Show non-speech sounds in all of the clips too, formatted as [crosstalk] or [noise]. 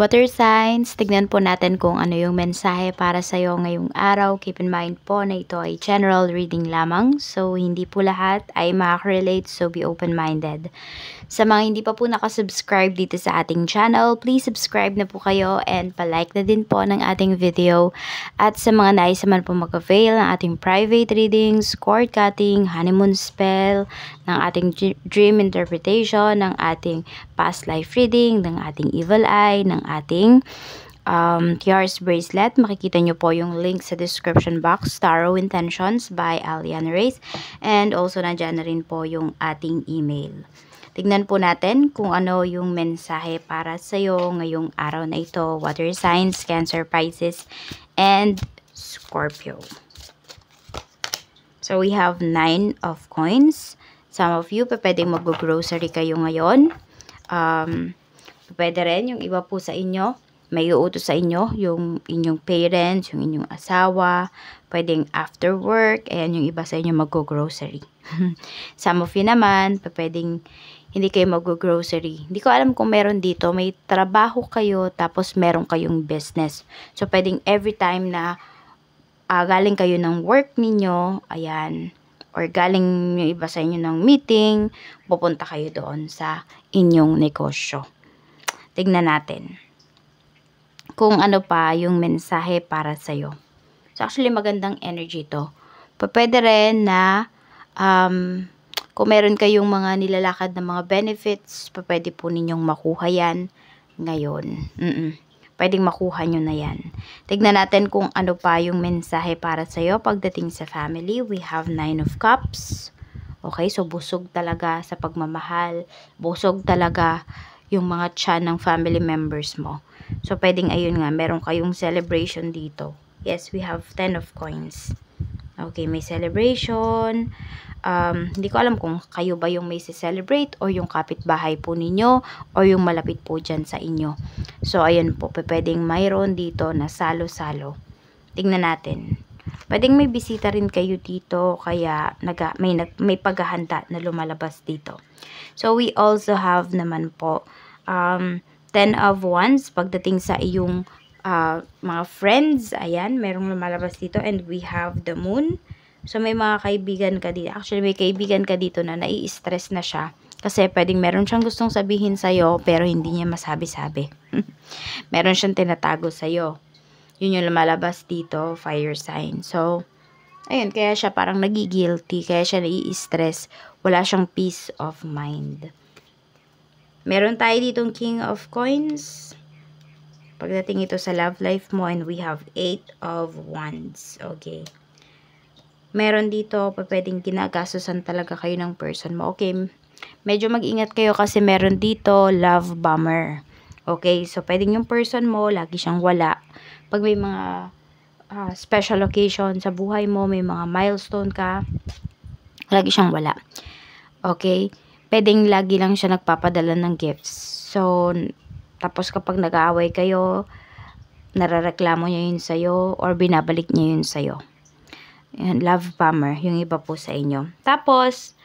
Water signs, tignan po natin kung ano yung mensahe para sa iyo ngayong araw. Keep in mind po na ito ay general reading lamang. So, hindi po lahat ay makakorelate. So, be open-minded. Sa mga hindi pa po nakasubscribe dito sa ating channel, please subscribe na po kayo and palike na din po ng ating video. At sa mga nais naman po mag-avail ng ating private readings, cord cutting, honeymoon spell, ng ating dream interpretation, ng ating past life reading, ng ating evil eye, ng ating um, tiaras bracelet. Makikita nyo po yung link sa description box, Tarot Intentions by Alian Reyes. And also nandyan na rin po yung ating email. Tignan po natin kung ano yung mensahe para sa'yo ngayong araw na ito. Water signs, Cancer, Pisces, and Scorpio. So we have 9 of coins. Some of you, pa pwedeng mag-grocery kayo ngayon. Um, Pwede rin yung iba po sa inyo, may uutos sa inyo, yung inyong parents, yung inyong asawa, pwedeng after work, ayan yung iba sa inyo mag-grocery. [laughs] Some of you naman, pwedeng hindi kayo mag-grocery. Hindi ko alam kung meron dito, may trabaho kayo, tapos meron kayong business. So, pwedeng every time na uh, galing kayo ng work ninyo, ayan, or galing yung iba sa inyo ng meeting, pupunta kayo doon sa inyong negosyo tignan natin kung ano pa yung mensahe para sa'yo. So, actually, magandang energy to. Pwede rin na um, kung meron kayong mga nilalakad na mga benefits, pwede po ninyong makuha yan ngayon. Mm -mm. Pwedeng makuha nyo na yan. Tignan natin kung ano pa yung mensahe para sa'yo pagdating sa family. We have Nine of Cups. Okay, so busog talaga sa pagmamahal. Busog talaga yung mga chan ng family members mo. So, pwedeng ayun nga, meron kayong celebration dito. Yes, we have 10 of coins. Okay, may celebration. Um, hindi ko alam kung kayo ba yung may celebrate or yung kapitbahay po ninyo or yung malapit po dyan sa inyo. So, ayun po, pwedeng mayroon dito na salo-salo. Tingnan natin. Pwedeng may bisita rin kayo dito kaya naga, may, may paghahanda na lumalabas dito. So, we also have naman po um, 10 of Wands pagdating sa iyong uh, mga friends. Ayan, merong lumalabas dito and we have the moon. So, may mga kaibigan ka dito. Actually, may kaibigan ka dito na nai-stress na siya. Kasi pwedeng meron siyang gustong sabihin sa'yo pero hindi niya masabi-sabi. [laughs] meron siyang tinatago sa'yo. Yun yung lumalabas dito, fire sign. So, ayun, kaya siya parang nagigilty, kaya siya nai-stress. Wala siyang peace of mind. Meron tayo ditong King of Coins. Pagdating ito sa love life mo and we have 8 of Wands. Okay. Meron dito pa pwedeng ginagastosan talaga kayo ng person mo. Okay. Medyo mag-ingat kayo kasi meron dito love bomber. Okay. So, pwedeng yung person mo, lagi siyang wala. Pag may mga uh, special occasion sa buhay mo, may mga milestone ka, lagi siyang wala. Okay pwedeng lagi lang siya nagpapadala ng gifts. So, tapos kapag nag-aaway kayo, narareklamo niya yun sa'yo or binabalik niya yun sa'yo. Yan, love bomber, yung iba po sa inyo. Tapos,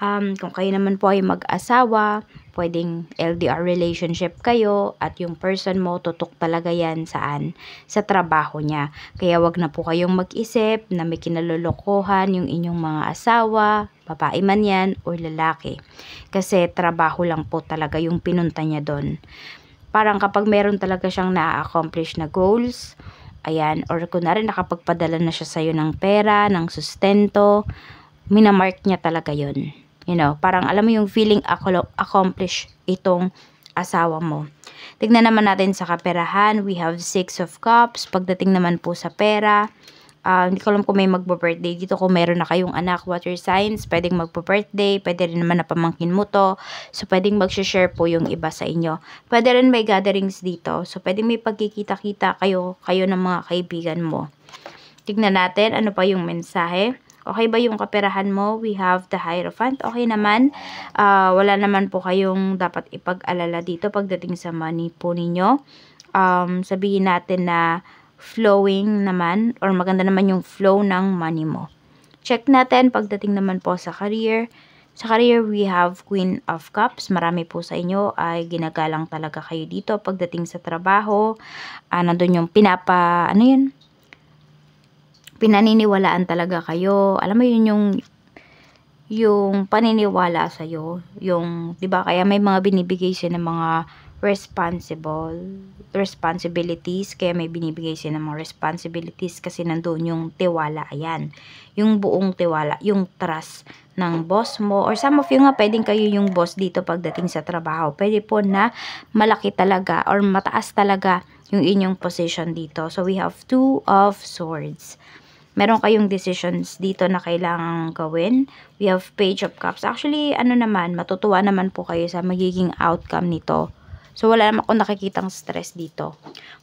Um, kung kayo naman po ay mag-asawa, pwedeng LDR relationship kayo at yung person mo tutok talaga yan saan? Sa trabaho niya. Kaya wag na po kayong mag-isip na may kinalolokohan yung inyong mga asawa, babae man yan o lalaki. Kasi trabaho lang po talaga yung pinunta niya doon. Parang kapag meron talaga siyang na-accomplish na goals, ayan, or kunwari nakapagpadala na siya sa'yo ng pera, ng sustento, minamark niya talaga yon You know, parang alam mo yung feeling accomplish itong asawa mo. Tignan naman natin sa kaperahan. We have 6 of cups. Pagdating naman po sa pera, Uh, hindi ko alam kung may magbo-birthday dito. Kung meron na kayong anak, water signs, pwedeng magbo-birthday. Pwede rin naman na pamangkin mo to. So, pwedeng mag-share po yung iba sa inyo. Pwede rin may gatherings dito. So, pwedeng may pagkikita-kita kayo, kayo ng mga kaibigan mo. Tignan natin ano pa yung mensahe. Okay ba yung kaperahan mo? We have the Hierophant. Okay naman. Uh, wala naman po kayong dapat ipag-alala dito pagdating sa money po ninyo. Um, sabihin natin na flowing naman or maganda naman yung flow ng money mo. Check natin pagdating naman po sa career. Sa career, we have Queen of Cups. Marami po sa inyo ay ginagalang talaga kayo dito pagdating sa trabaho. Ah, nandun yung pinapa, ano yun? pinaniniwalaan talaga kayo. Alam mo yun yung yung paniniwala sa iyo, yung 'di ba kaya may mga binibigay siya ng mga responsible responsibilities kaya may binibigay siya ng mga responsibilities kasi nandoon yung tiwala ayan yung buong tiwala yung trust ng boss mo or some of you nga pwedeng kayo yung boss dito pagdating sa trabaho pwede po na malaki talaga or mataas talaga yung inyong position dito so we have two of swords meron kayong decisions dito na kailangan gawin. We have page of cups. Actually, ano naman, matutuwa naman po kayo sa magiging outcome nito. So, wala naman ako nakikitang stress dito.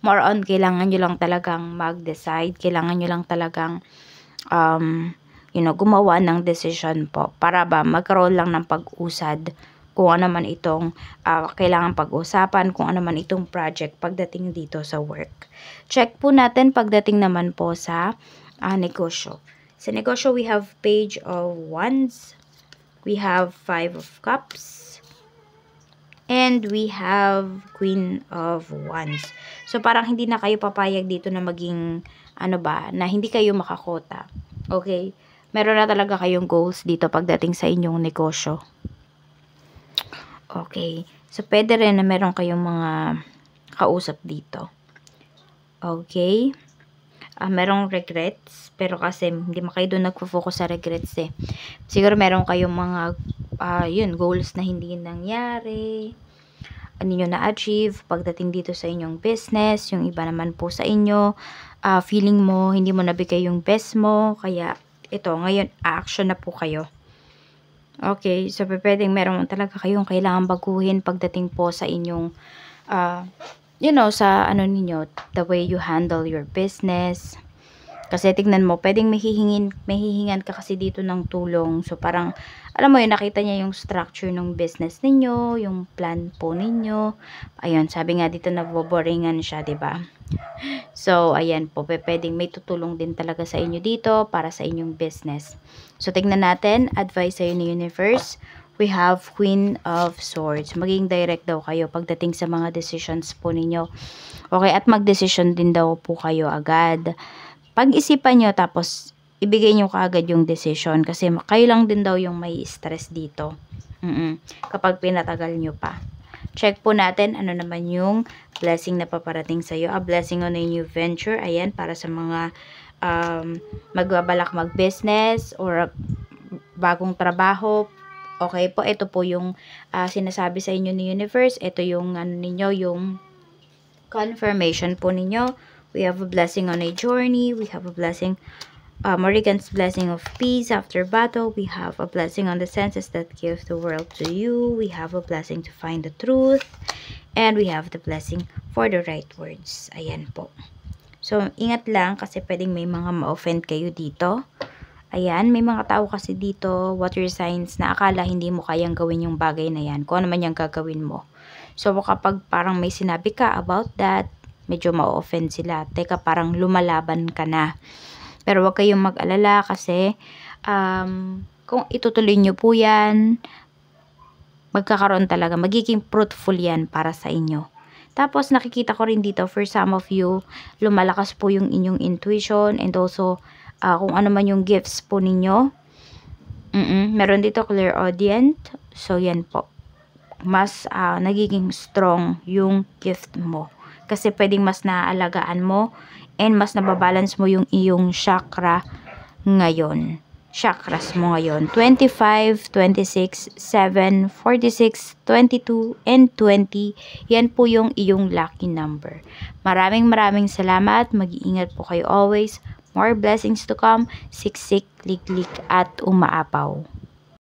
More on, kailangan nyo lang talagang mag-decide. Kailangan nyo lang talagang, um, you know, gumawa ng decision po. Para ba, magkaroon lang ng pag-usad kung ano man itong uh, ah, kailangan pag-usapan, kung ano man itong project pagdating dito sa work. Check po natin pagdating naman po sa uh, negosyo. Sa negosyo, we have page of wands. We have five of cups. And we have queen of wands. So, parang hindi na kayo papayag dito na maging, ano ba, na hindi kayo makakota. Okay? Meron na talaga kayong goals dito pagdating sa inyong negosyo. Okay. So, pwede rin na meron kayong mga kausap dito. Okay uh, merong regrets, pero kasi hindi man doon nagfo-focus sa regrets eh. Siguro meron kayong mga, uh, yun, goals na hindi nangyari, ano nyo na-achieve pagdating dito sa inyong business, yung iba naman po sa inyo, uh, feeling mo, hindi mo nabigay yung best mo, kaya ito, ngayon, action na po kayo. Okay, so pwedeng meron talaga kayong kailangan baguhin pagdating po sa inyong uh, you know, sa ano ninyo, the way you handle your business. Kasi tignan mo, pwedeng mahihingin, mahihingan ka kasi dito ng tulong. So parang, alam mo yun, nakita niya yung structure ng business ninyo, yung plan po ninyo. Ayun, sabi nga dito na boboringan siya, ba diba? So, ayan po, pwedeng may tutulong din talaga sa inyo dito para sa inyong business. So, tignan natin, advice sa'yo ni Universe we have Queen of Swords. Maging direct daw kayo pagdating sa mga decisions po ninyo. Okay, at mag-decision din daw po kayo agad. Pag-isipan nyo tapos ibigay nyo kaagad yung decision kasi kayo lang din daw yung may stress dito. Mm -mm, kapag pinatagal nyo pa. Check po natin ano naman yung blessing na paparating sa'yo. A blessing on a new venture. Ayan, para sa mga um, magbabalak mag-business or bagong trabaho, Okay po, ito po yung uh, sinasabi sa inyo ni universe. Ito yung ano ninyo, yung confirmation po ninyo. We have a blessing on a journey. We have a blessing, uh, um, Morrigan's blessing of peace after battle. We have a blessing on the senses that gives the world to you. We have a blessing to find the truth. And we have the blessing for the right words. Ayan po. So, ingat lang kasi pwedeng may mga ma-offend kayo dito. Ayan, may mga tao kasi dito, water signs, na akala hindi mo kayang gawin yung bagay na yan, kung ano man yung gagawin mo. So, kapag parang may sinabi ka about that, medyo ma-offend sila. Teka, parang lumalaban ka na. Pero wag kayong mag-alala kasi um, kung itutuloy nyo po yan, magkakaroon talaga, magiging fruitful yan para sa inyo. Tapos, nakikita ko rin dito, for some of you, lumalakas po yung inyong intuition and also, uh, kung ano man yung gifts po ninyo. Mm, -mm. Meron dito clear audience. So, yan po. Mas uh, nagiging strong yung gift mo. Kasi pwedeng mas naaalagaan mo and mas nababalance mo yung iyong chakra ngayon. Chakras mo ngayon. 25, 26, 7, 46, 22, and 20. Yan po yung iyong lucky number. Maraming maraming salamat. Mag-iingat po kayo always more blessings to come, siksik, liklik, at umaapaw.